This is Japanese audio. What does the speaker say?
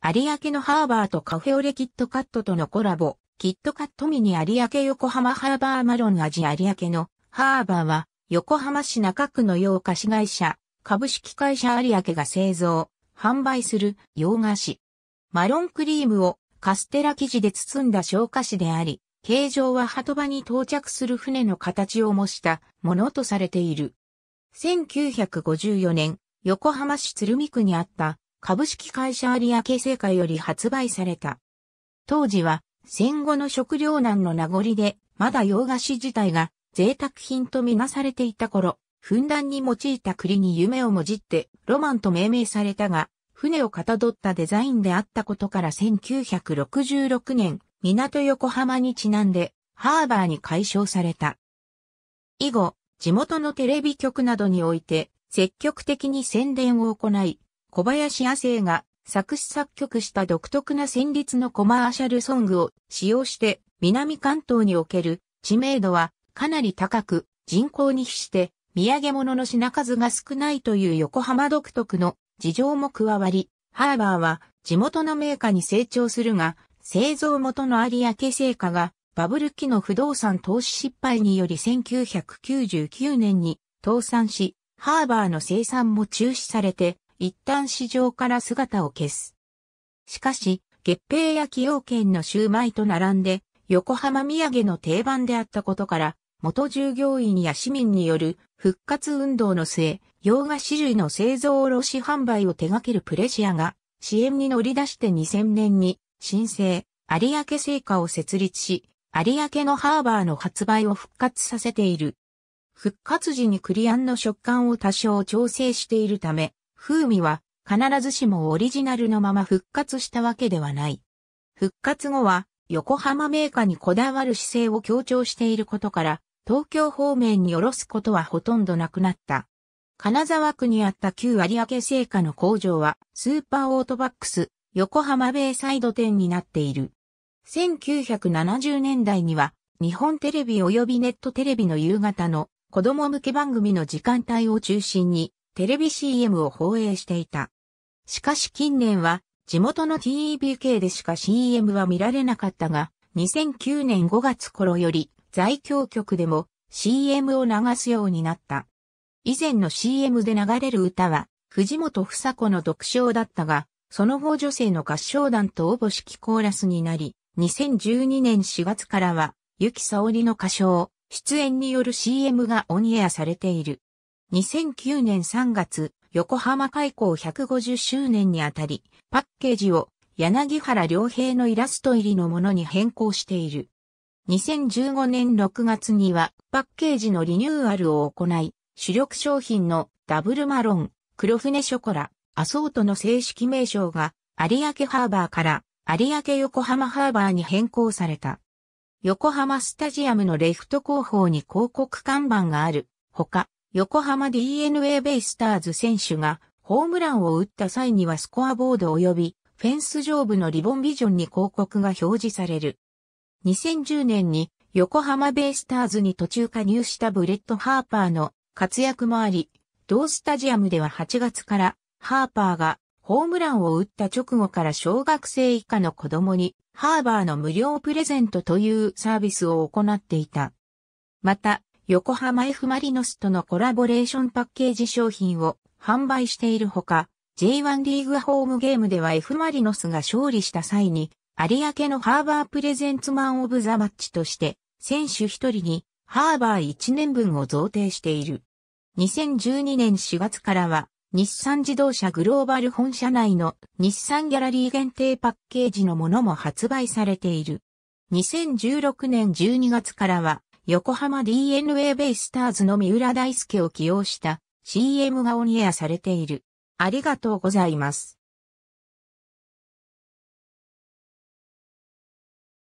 有明のハーバーとカフェオレキットカットとのコラボ、キットカットミニ有明横浜ハーバーマロン味有明のハーバーは横浜市中区の洋菓子会社、株式会社有明が製造、販売する洋菓子。マロンクリームをカステラ生地で包んだ消菓紙であり、形状は鳩場に到着する船の形を模したものとされている。1954年、横浜市鶴見区にあった株式会社有明製菓より発売された。当時は戦後の食糧難の名残で、まだ洋菓子自体が贅沢品とみなされていた頃、ふんだんに用いた栗に夢をもじってロマンと命名されたが、船をかたどったデザインであったことから1966年、港横浜にちなんで、ハーバーに改称された。以後、地元のテレビ局などにおいて、積極的に宣伝を行い、小林亜生が作詞作曲した独特な旋律のコマーシャルソングを使用して南関東における知名度はかなり高く人口に比して土産物の品数が少ないという横浜独特の事情も加わり、ハーバーは地元の名家に成長するが、製造元の有明製菓がバブル期の不動産投資失敗により1999年に倒産し、ハーバーの生産も中止されて一旦市場から姿を消す。しかし、月平や崎陽軒のシューマイと並んで、横浜土産の定番であったことから、元従業員や市民による復活運動の末、洋菓子類の製造卸販売を手掛けるプレシアが支援に乗り出して2000年に新生有明製菓を設立し、有明のハーバーの発売を復活させている。復活時にクリアンの食感を多少調整しているため、風味は必ずしもオリジナルのまま復活したわけではない。復活後は横浜メーカーにこだわる姿勢を強調していることから、東京方面にろすことはほとんどなくなった。金沢区にあった旧有明製菓の工場は、スーパーオートバックス、横浜ベイサイド店になっている。1970年代には、日本テレビ及びネットテレビの夕方の子供向け番組の時間帯を中心に、テレビ CM を放映していた。しかし近年は地元の t b k でしか CM は見られなかったが、2009年5月頃より在京局でも CM を流すようになった。以前の CM で流れる歌は藤本房子の独唱だったが、その後女性の合唱団とおぼしきコーラスになり、2012年4月からは、ゆきさおりの歌唱、出演による CM がオンエアされている。2009年3月、横浜開港150周年にあたり、パッケージを柳原良平のイラスト入りのものに変更している。2015年6月にはパッケージのリニューアルを行い、主力商品のダブルマロン、黒船ショコラ、アソートの正式名称が有明ハーバーから有明横浜ハーバーに変更された。横浜スタジアムのレフト後方に広告看板がある。ほか、横浜 DNA ベイスターズ選手がホームランを打った際にはスコアボード及びフェンス上部のリボンビジョンに広告が表示される。2010年に横浜ベイスターズに途中加入したブレッド・ハーパーの活躍もあり、同スタジアムでは8月からハーパーがホームランを打った直後から小学生以下の子供にハーバーの無料プレゼントというサービスを行っていた。また、横浜 F・ マリノスとのコラボレーションパッケージ商品を販売しているほか、J1 リーグホームゲームでは F・ マリノスが勝利した際に、有明のハーバープレゼンツマンオブザマッチとして、選手一人にハーバー1年分を贈呈している。2012年4月からは、日産自動車グローバル本社内の日産ギャラリー限定パッケージのものも発売されている。2016年12月からは横浜 DNA ベイスターズの三浦大輔を起用した CM がオンエアされている。ありがとうございます。